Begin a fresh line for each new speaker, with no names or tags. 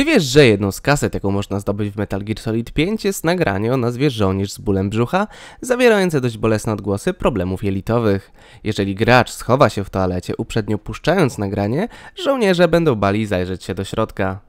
Czy wiesz, że jedną z kaset, jaką można zdobyć w Metal Gear Solid 5 jest nagranie o nazwie Żołnierz z bólem brzucha, zawierające dość bolesne odgłosy problemów jelitowych. Jeżeli gracz schowa się w toalecie uprzednio puszczając nagranie, żołnierze będą bali zajrzeć się do środka.